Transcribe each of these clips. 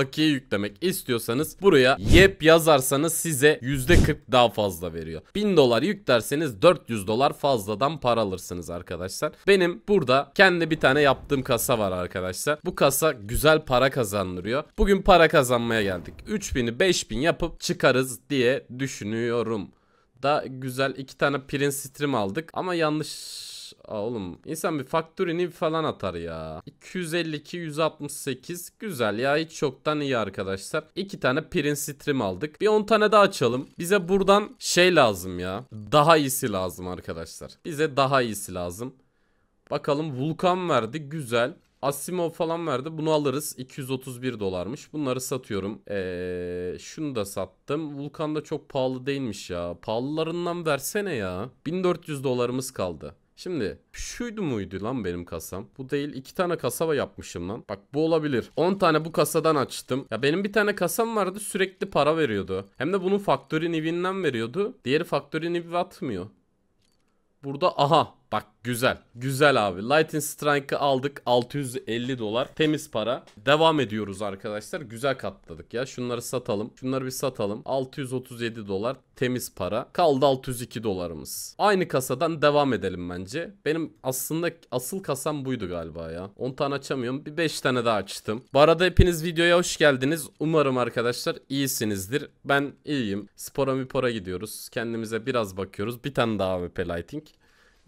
bakiye yüklemek istiyorsanız buraya yep yazarsanız size %40 daha fazla veriyor. 1000 dolar yüklerseniz 400 dolar fazladan para alırsınız arkadaşlar. Benim burada kendi bir tane yaptığım kasa var arkadaşlar. Bu kasa güzel para kazandırıyor. Bugün para kazanmaya geldik. 3000'i 5000 yapıp çıkarız diye düşünüyorum. Da güzel iki tane print stream aldık ama yanlış Aa, oğlum insan bir faktörünü falan atar ya. 252 168 güzel ya hiç çoktan iyi arkadaşlar. 2 tane Prince Stream aldık. Bir 10 tane daha açalım. Bize buradan şey lazım ya. Daha iyisi lazım arkadaşlar. Bize daha iyisi lazım. Bakalım Vulkan verdi güzel. Asimo falan verdi. Bunu alırız. 231 dolarmış. Bunları satıyorum. Ee, şunu da sattım. Vulkan da çok pahalı değilmiş ya. Pahalılarından versene ya. 1400 dolarımız kaldı. Şimdi şuydu muydu lan benim kasam? Bu değil. iki tane kasaba yapmışım lan. Bak bu olabilir. 10 tane bu kasadan açtım. Ya benim bir tane kasam vardı sürekli para veriyordu. Hem de bunun Factory Nivi'nden veriyordu. Diğeri Factory Nivi atmıyor. Burada aha Bak güzel. Güzel abi. Lightning Strike'ı aldık. 650 dolar. Temiz para. Devam ediyoruz arkadaşlar. Güzel katladık ya. Şunları satalım. Şunları bir satalım. 637 dolar. Temiz para. Kaldı 602 dolarımız. Aynı kasadan devam edelim bence. Benim aslında asıl kasam buydu galiba ya. 10 tane açamıyorum. Bir 5 tane daha açtım. Bu arada hepiniz videoya hoş geldiniz. Umarım arkadaşlar iyisinizdir. Ben iyiyim. Spora mipora gidiyoruz. Kendimize biraz bakıyoruz. Bir tane daha AWP Lighting.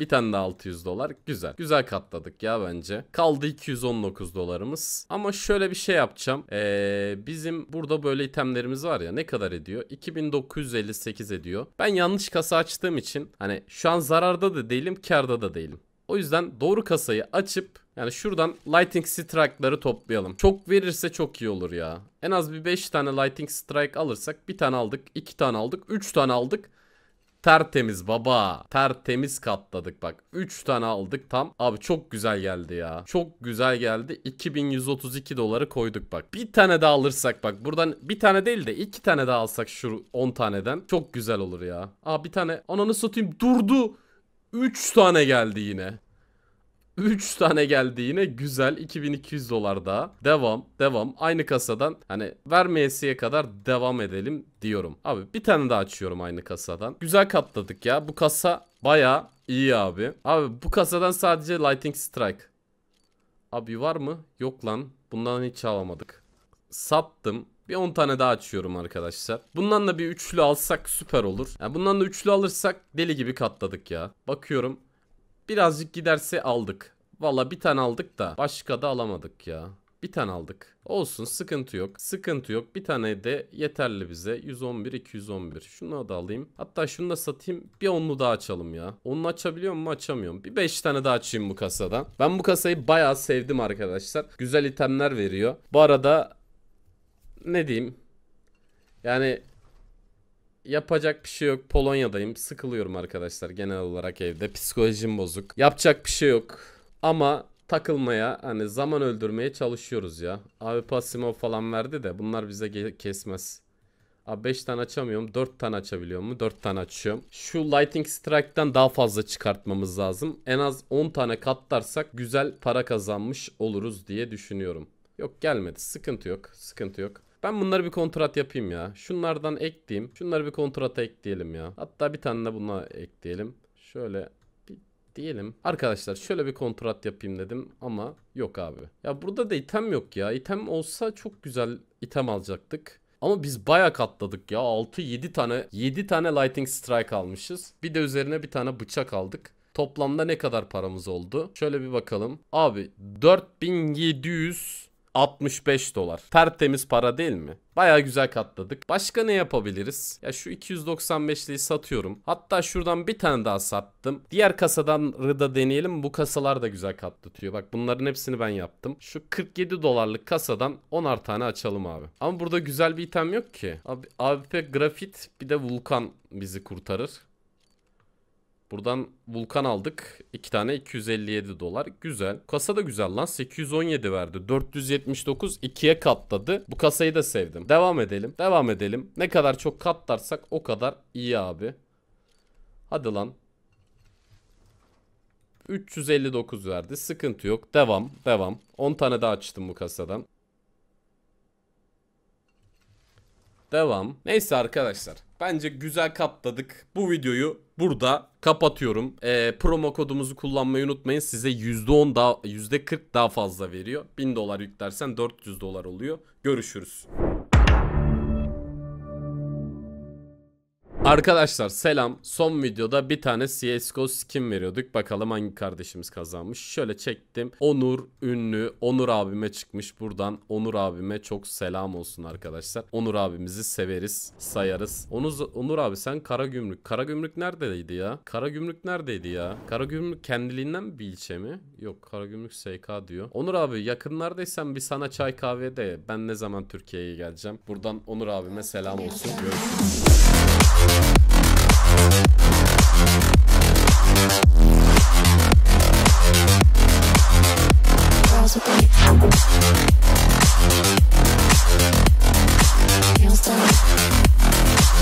Bir tane daha 600 dolar. Güzel. Güzel katladık ya bence. Kaldı 219 dolarımız. Ama şöyle bir şey yapacağım. Ee, bizim burada böyle itemlerimiz var ya. Ne kadar ediyor? 2958 ediyor. Ben yanlış kasa açtığım için hani şu an zararda da değilim, karda da değilim. O yüzden doğru kasayı açıp yani şuradan lightning Strike'ları toplayalım. Çok verirse çok iyi olur ya. En az bir 5 tane lightning Strike alırsak bir tane aldık, 2 tane aldık, 3 tane aldık. Tertemiz baba. Tertemiz katladık bak. 3 tane aldık tam. Abi çok güzel geldi ya. Çok güzel geldi. 2132 doları koyduk bak. Bir tane daha alırsak bak. Buradan bir tane değil de iki tane daha alsak şu 10 taneden. Çok güzel olur ya. Aa bir tane. Ananı satayım durdu. 3 tane geldi yine. 3 tane geldi yine güzel 2200 dolar daha devam devam aynı kasadan hani vermeyesiye kadar devam edelim diyorum. Abi bir tane daha açıyorum aynı kasadan. Güzel katladık ya bu kasa baya iyi abi. Abi bu kasadan sadece Lightning Strike. Abi var mı? Yok lan bundan hiç alamadık. Sattım. Bir 10 tane daha açıyorum arkadaşlar. Bundan da bir üçlü alsak süper olur. Yani bundan da üçlü alırsak deli gibi katladık ya. Bakıyorum Birazcık giderse aldık. Valla bir tane aldık da başka da alamadık ya. Bir tane aldık. Olsun sıkıntı yok. Sıkıntı yok. Bir tane de yeterli bize. 111 211. Şunu da alayım. Hatta şunu da satayım. Bir onlu daha açalım ya. Onu açabiliyor mu? Açamıyorum. Bir 5 tane daha açayım bu kasadan Ben bu kasayı bayağı sevdim arkadaşlar. Güzel itemler veriyor. Bu arada ne diyeyim? Yani Yapacak bir şey yok. Polonya'dayım. Sıkılıyorum arkadaşlar genel olarak evde. Psikolojim bozuk. Yapacak bir şey yok. Ama takılmaya hani zaman öldürmeye çalışıyoruz ya. Abi Pasimov falan verdi de bunlar bize kesmez. Abi 5 tane açamıyorum. 4 tane açabiliyor mu? 4 tane açıyorum. Şu Lightning Strike'dan daha fazla çıkartmamız lazım. En az 10 tane katlarsak güzel para kazanmış oluruz diye düşünüyorum. Yok gelmedi. Sıkıntı yok. Sıkıntı yok. Ben bunları bir kontrat yapayım ya. Şunlardan ekleyeyim. Şunları bir kontrata ekleyelim ya. Hatta bir tane de buna ekleyelim. Şöyle diyelim. Arkadaşlar şöyle bir kontrat yapayım dedim ama yok abi. Ya burada da item yok ya. İtem olsa çok güzel item alacaktık. Ama biz baya katladık ya. 6-7 tane 7 tane Lightning Strike almışız. Bir de üzerine bir tane bıçak aldık. Toplamda ne kadar paramız oldu? Şöyle bir bakalım. Abi 4700 65 dolar. Tertemiz para değil mi? Baya güzel katladık. Başka ne yapabiliriz? Ya şu 295'liği satıyorum. Hatta şuradan bir tane daha sattım. Diğer kasadan rıda deneyelim. Bu kasalar da güzel katlatıyor. Bak bunların hepsini ben yaptım. Şu 47 dolarlık kasadan 10'ar tane açalım abi. Ama burada güzel bir item yok ki. Abi, AWP grafit bir de vulkan bizi kurtarır. Buradan Vulkan aldık. 2 tane 257 dolar. Güzel. Kasa da güzel lan. 817 verdi. 479 2'ye katladı. Bu kasayı da sevdim. Devam edelim. Devam edelim. Ne kadar çok katlarsak o kadar iyi abi. Hadi lan. 359 verdi. Sıkıntı yok. Devam. Devam. 10 tane daha açtım bu kasadan. Devam. Neyse arkadaşlar. Bence güzel kapladık Bu videoyu burada kapatıyorum. E, promo kodumuzu kullanmayı unutmayın. Size %10 daha %40 daha fazla veriyor. 1000 dolar yüklersen 400 dolar oluyor. Görüşürüz. Arkadaşlar selam. Son videoda bir tane CSGO skin veriyorduk. Bakalım hangi kardeşimiz kazanmış. Şöyle çektim. Onur ünlü. Onur abime çıkmış buradan. Onur abime çok selam olsun arkadaşlar. Onur abimizi severiz, sayarız. Onur, Onur abi sen kara gümrük. Kara gümrük neredeydi ya? Kara gümrük neredeydi ya? Kara gümrük kendiliğinden bir ilçe mi? Yok kara gümrük SK diyor. Onur abi yakınlardaysan bir sana çay kahve de. Ben ne zaman Türkiye'ye geleceğim? Buradan Onur abime selam olsun. Görüşürüz. Thank you.